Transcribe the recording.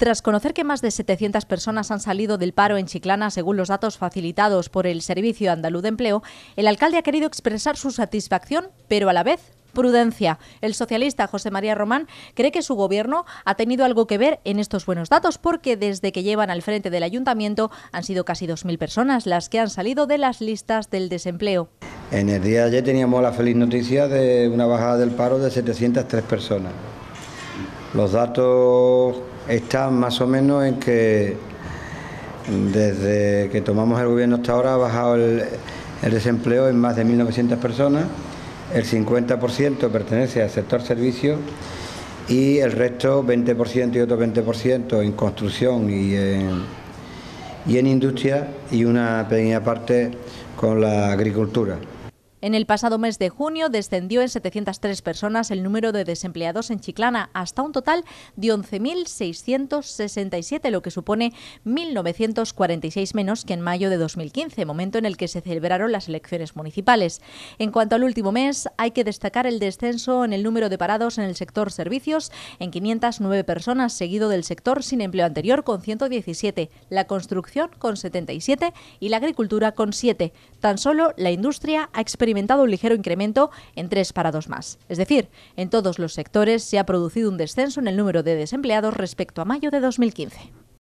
Tras conocer que más de 700 personas han salido del paro en Chiclana, según los datos facilitados por el Servicio Andaluz de Empleo, el alcalde ha querido expresar su satisfacción, pero a la vez prudencia. El socialista José María Román cree que su gobierno ha tenido algo que ver en estos buenos datos porque desde que llevan al frente del ayuntamiento han sido casi 2.000 personas las que han salido de las listas del desempleo. En el día de ayer teníamos la feliz noticia de una bajada del paro de 703 personas. Los datos están más o menos en que desde que tomamos el gobierno hasta ahora ha bajado el, desempleo en más de 1.900 personas, el 50% pertenece al sector servicio y el resto 20% y otro 20% en construcción y en industria y una pequeña parte con la agricultura. En el pasado mes de junio descendió en 703 personas el número de desempleados en Chiclana, hasta un total de 11.667, lo que supone 1.946 menos que en mayo de 2015, momento en el que se celebraron las elecciones municipales. En cuanto al último mes, hay que destacar el descenso en el número de parados en el sector servicios, en 509 personas, seguido del sector sin empleo anterior con 117, la construcción con 77 y la agricultura con 7. Tan solo la industria ha experimentado experimentado un ligero incremento en tres parados más. Es decir, en todos los sectores se ha producido un descenso en el número de desempleados respecto a mayo de 2015.